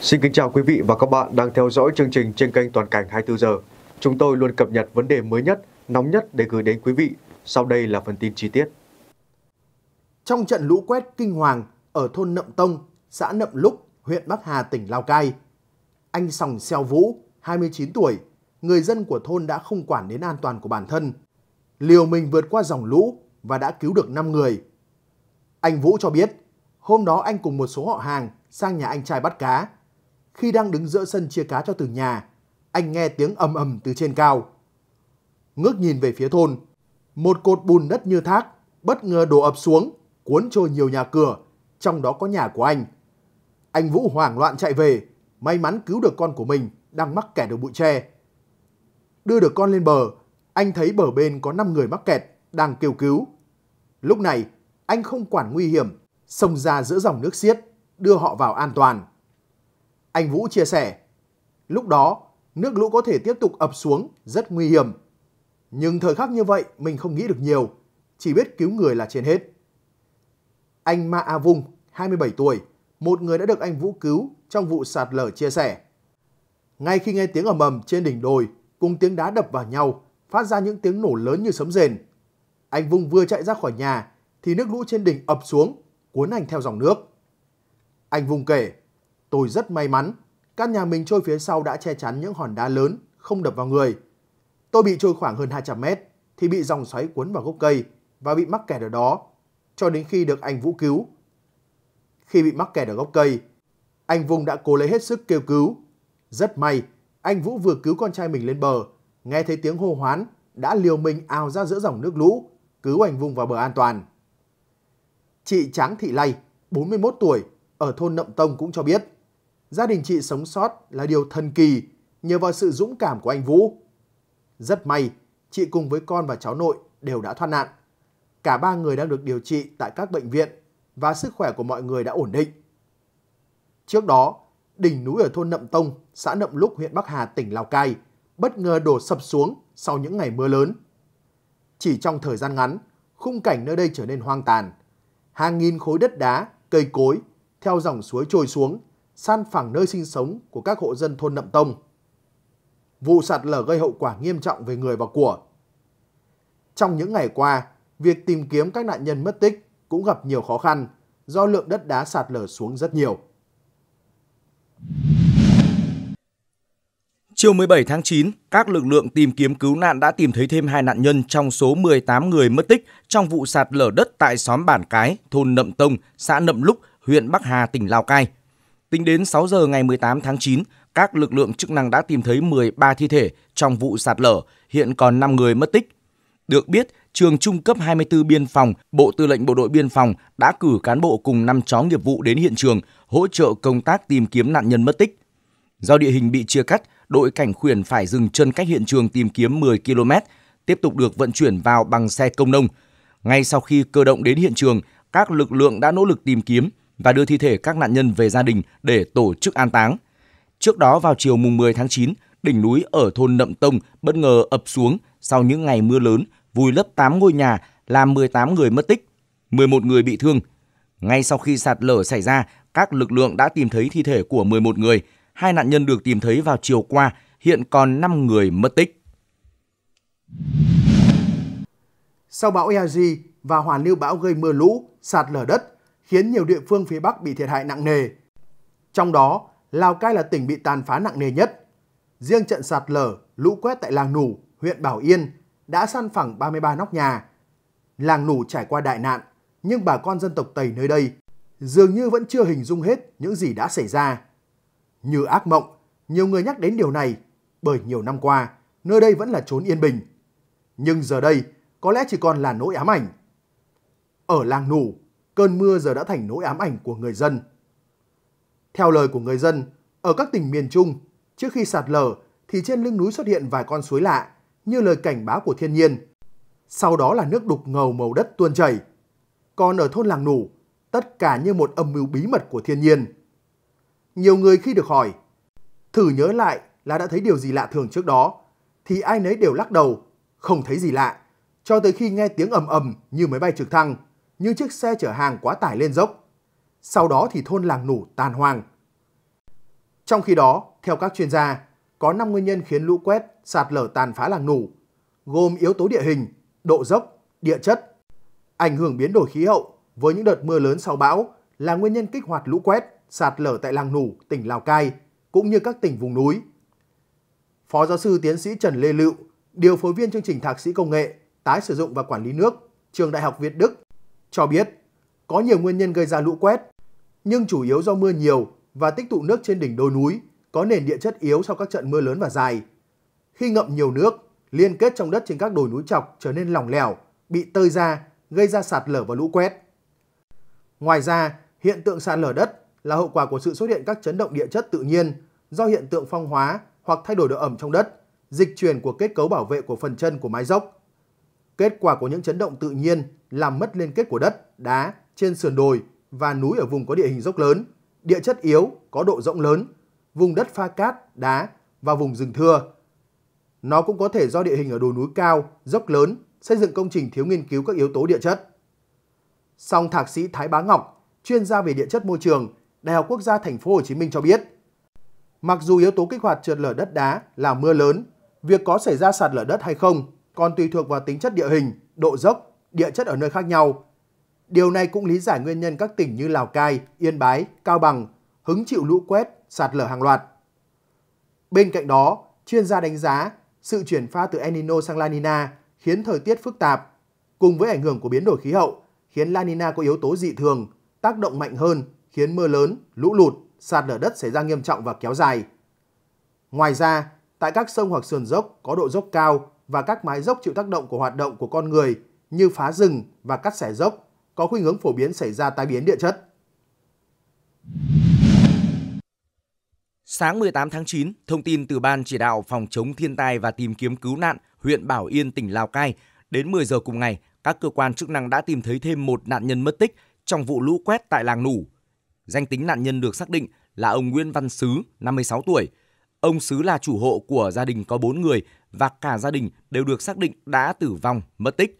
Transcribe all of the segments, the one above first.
Xin kính chào quý vị và các bạn đang theo dõi chương trình trên kênh Toàn cảnh 24 giờ. Chúng tôi luôn cập nhật vấn đề mới nhất, nóng nhất để gửi đến quý vị. Sau đây là phần tin chi tiết. Trong trận lũ quét kinh hoàng ở thôn Nậm Tông, xã Nậm Lúc, huyện Bắc Hà, tỉnh Lào Cai, anh Sòng Xeo Vũ, 29 tuổi, người dân của thôn đã không quản đến an toàn của bản thân. Liều mình vượt qua dòng lũ và đã cứu được 5 người. Anh Vũ cho biết, hôm đó anh cùng một số họ hàng sang nhà anh trai bắt cá khi đang đứng giữa sân chia cá cho từng nhà. Anh nghe tiếng ầm ầm từ trên cao. Ngước nhìn về phía thôn, một cột bùn đất như thác bất ngờ đổ ập xuống, cuốn trôi nhiều nhà cửa, trong đó có nhà của anh. Anh Vũ hoảng loạn chạy về, may mắn cứu được con của mình đang mắc kẹt ở bụi tre. Đưa được con lên bờ, anh thấy bờ bên có 5 người mắc kẹt đang kêu cứu. Lúc này, anh không quản nguy hiểm, xông ra giữa dòng nước xiết, đưa họ vào an toàn. Anh Vũ chia sẻ, lúc đó nước lũ có thể tiếp tục ập xuống rất nguy hiểm. Nhưng thời khắc như vậy mình không nghĩ được nhiều, chỉ biết cứu người là trên hết. Anh Ma A Vung, 27 tuổi, một người đã được anh Vũ cứu trong vụ sạt lở chia sẻ. Ngay khi nghe tiếng ầm ầm trên đỉnh đồi cùng tiếng đá đập vào nhau, phát ra những tiếng nổ lớn như sấm rền. Anh Vung vừa chạy ra khỏi nhà thì nước lũ trên đỉnh ập xuống, cuốn anh theo dòng nước. Anh Vung kể, Tôi rất may mắn, căn nhà mình trôi phía sau đã che chắn những hòn đá lớn, không đập vào người. Tôi bị trôi khoảng hơn 200 mét, thì bị dòng xoáy cuốn vào gốc cây và bị mắc kẹt ở đó, cho đến khi được anh Vũ cứu. Khi bị mắc kẹt ở gốc cây, anh Vùng đã cố lấy hết sức kêu cứu. Rất may, anh Vũ vừa cứu con trai mình lên bờ, nghe thấy tiếng hô hoán, đã liều mình ào ra giữa dòng nước lũ, cứu anh Vùng vào bờ an toàn. Chị Tráng Thị Lay, 41 tuổi, ở thôn Nậm Tông cũng cho biết, gia đình chị sống sót là điều thần kỳ nhờ vào sự dũng cảm của anh Vũ. Rất may, chị cùng với con và cháu nội đều đã thoát nạn. Cả ba người đang được điều trị tại các bệnh viện và sức khỏe của mọi người đã ổn định. Trước đó, đỉnh núi ở thôn Nậm Tông, xã Nậm Lúc, huyện Bắc Hà, tỉnh Lào Cai bất ngờ đổ sập xuống sau những ngày mưa lớn. Chỉ trong thời gian ngắn, khung cảnh nơi đây trở nên hoang tàn. Hàng nghìn khối đất đá, cây cối theo dòng suối trôi xuống san phẳng nơi sinh sống của các hộ dân thôn Nậm Tông. Vụ sạt lở gây hậu quả nghiêm trọng về người và của. Trong những ngày qua, việc tìm kiếm các nạn nhân mất tích cũng gặp nhiều khó khăn do lượng đất đá sạt lở xuống rất nhiều. Chiều 17 tháng 9, các lực lượng tìm kiếm cứu nạn đã tìm thấy thêm hai nạn nhân trong số 18 người mất tích trong vụ sạt lở đất tại xóm Bản Cái, thôn Nậm Tông, xã Nậm Lúc, huyện Bắc Hà, tỉnh Lào Cai. Tính đến 6 giờ ngày 18 tháng 9, các lực lượng chức năng đã tìm thấy 13 thi thể trong vụ sạt lở, hiện còn 5 người mất tích. Được biết, trường trung cấp 24 biên phòng, Bộ Tư lệnh Bộ đội Biên phòng đã cử cán bộ cùng 5 chó nghiệp vụ đến hiện trường hỗ trợ công tác tìm kiếm nạn nhân mất tích. Do địa hình bị chia cắt, đội cảnh khuyển phải dừng chân cách hiện trường tìm kiếm 10 km, tiếp tục được vận chuyển vào bằng xe công nông. Ngay sau khi cơ động đến hiện trường, các lực lượng đã nỗ lực tìm kiếm, và đưa thi thể các nạn nhân về gia đình để tổ chức an táng. Trước đó vào chiều mùng 10 tháng 9, đỉnh núi ở thôn Nậm Tông bất ngờ ập xuống sau những ngày mưa lớn, vùi lấp 8 ngôi nhà, làm 18 người mất tích, 11 người bị thương. Ngay sau khi sạt lở xảy ra, các lực lượng đã tìm thấy thi thể của 11 người, hai nạn nhân được tìm thấy vào chiều qua, hiện còn 5 người mất tích. Sau bão Eazi và hoàn lưu bão gây mưa lũ, sạt lở đất, khiến nhiều địa phương phía Bắc bị thiệt hại nặng nề. Trong đó, Lào Cai là tỉnh bị tàn phá nặng nề nhất. Riêng trận sạt lở, lũ quét tại làng Nủ, huyện Bảo Yên đã săn phẳng 33 nóc nhà. Làng Nủ trải qua đại nạn, nhưng bà con dân tộc Tây nơi đây dường như vẫn chưa hình dung hết những gì đã xảy ra. Như ác mộng, nhiều người nhắc đến điều này bởi nhiều năm qua, nơi đây vẫn là chốn yên bình. Nhưng giờ đây, có lẽ chỉ còn là nỗi ám ảnh. Ở làng Nủ, cơn mưa giờ đã thành nỗi ám ảnh của người dân. Theo lời của người dân, ở các tỉnh miền Trung, trước khi sạt lở thì trên lưng núi xuất hiện vài con suối lạ như lời cảnh báo của thiên nhiên. Sau đó là nước đục ngầu màu đất tuôn chảy. Còn ở thôn làng nủ, tất cả như một âm mưu bí mật của thiên nhiên. Nhiều người khi được hỏi, thử nhớ lại là đã thấy điều gì lạ thường trước đó, thì ai nấy đều lắc đầu, không thấy gì lạ, cho tới khi nghe tiếng ầm ầm như máy bay trực thăng như chiếc xe chở hàng quá tải lên dốc. Sau đó thì thôn làng nủ tàn hoang. Trong khi đó, theo các chuyên gia, có 5 nguyên nhân khiến lũ quét sạt lở tàn phá làng nủ, gồm yếu tố địa hình, độ dốc, địa chất, ảnh hưởng biến đổi khí hậu với những đợt mưa lớn sau bão là nguyên nhân kích hoạt lũ quét sạt lở tại làng nủ tỉnh Lào Cai cũng như các tỉnh vùng núi. Phó giáo sư tiến sĩ Trần Lê Lựu, điều phối viên chương trình thạc sĩ công nghệ, tái sử dụng và quản lý nước, trường Đại học Việt Đức cho biết có nhiều nguyên nhân gây ra lũ quét, nhưng chủ yếu do mưa nhiều và tích tụ nước trên đỉnh đồi núi có nền địa chất yếu sau các trận mưa lớn và dài. Khi ngậm nhiều nước, liên kết trong đất trên các đồi núi chọc trở nên lỏng lẻo, bị tơi ra, gây ra sạt lở và lũ quét. Ngoài ra, hiện tượng sạt lở đất là hậu quả của sự xuất hiện các chấn động địa chất tự nhiên do hiện tượng phong hóa hoặc thay đổi độ ẩm trong đất, dịch chuyển của kết cấu bảo vệ của phần chân của mái dốc. Kết quả của những chấn động tự nhiên làm mất liên kết của đất, đá trên sườn đồi và núi ở vùng có địa hình dốc lớn, địa chất yếu, có độ rộng lớn, vùng đất pha cát, đá và vùng rừng thưa. Nó cũng có thể do địa hình ở đồi núi cao, dốc lớn, xây dựng công trình thiếu nghiên cứu các yếu tố địa chất. Song thạc sĩ Thái Bá Ngọc, chuyên gia về địa chất môi trường, Đại học Quốc gia Thành phố Hồ Chí Minh cho biết, mặc dù yếu tố kích hoạt trượt lở đất đá là mưa lớn, việc có xảy ra sạt lở đất hay không còn tùy thuộc vào tính chất địa hình, độ dốc, địa chất ở nơi khác nhau. Điều này cũng lý giải nguyên nhân các tỉnh như Lào Cai, Yên Bái, Cao Bằng hứng chịu lũ quét, sạt lở hàng loạt. Bên cạnh đó, chuyên gia đánh giá sự chuyển pha từ enino sang La Nina khiến thời tiết phức tạp, cùng với ảnh hưởng của biến đổi khí hậu khiến La Nina có yếu tố dị thường, tác động mạnh hơn khiến mưa lớn, lũ lụt, sạt lở đất xảy ra nghiêm trọng và kéo dài. Ngoài ra, tại các sông hoặc sườn dốc có độ dốc cao và các mái dốc chịu tác động của hoạt động của con người như phá rừng và cắt xẻ dốc có khuynh hướng phổ biến xảy ra tai biến địa chất. Sáng 18 tháng 9, thông tin từ Ban chỉ đạo phòng chống thiên tai và tìm kiếm cứu nạn huyện Bảo Yên, tỉnh Lào Cai, đến 10 giờ cùng ngày, các cơ quan chức năng đã tìm thấy thêm một nạn nhân mất tích trong vụ lũ quét tại làng Nủ. Danh tính nạn nhân được xác định là ông Nguyễn Văn Sứ, 56 tuổi. Ông Sứ là chủ hộ của gia đình có 4 người và cả gia đình đều được xác định đã tử vong, mất tích.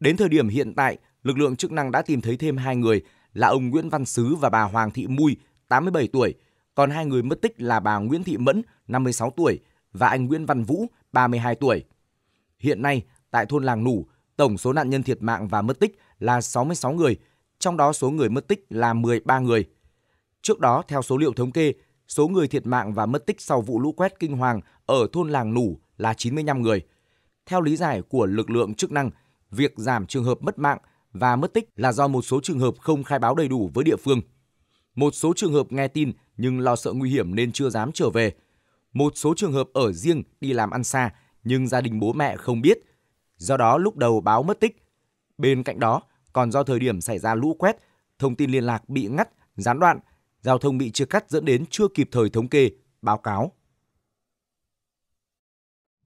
Đến thời điểm hiện tại, lực lượng chức năng đã tìm thấy thêm hai người là ông Nguyễn Văn Sứ và bà Hoàng Thị Mui, 87 tuổi, còn hai người mất tích là bà Nguyễn Thị Mẫn, 56 tuổi và anh Nguyễn Văn Vũ, 32 tuổi. Hiện nay, tại thôn Làng Nủ, tổng số nạn nhân thiệt mạng và mất tích là 66 người, trong đó số người mất tích là 13 người. Trước đó, theo số liệu thống kê, số người thiệt mạng và mất tích sau vụ lũ quét kinh hoàng ở thôn Làng Nủ là 95 người. Theo lý giải của lực lượng chức năng, việc giảm trường hợp mất mạng và mất tích là do một số trường hợp không khai báo đầy đủ với địa phương. Một số trường hợp nghe tin nhưng lo sợ nguy hiểm nên chưa dám trở về. Một số trường hợp ở riêng đi làm ăn xa nhưng gia đình bố mẹ không biết. Do đó lúc đầu báo mất tích. Bên cạnh đó, còn do thời điểm xảy ra lũ quét, thông tin liên lạc bị ngắt, gián đoạn, giao thông bị chia cắt dẫn đến chưa kịp thời thống kê, báo cáo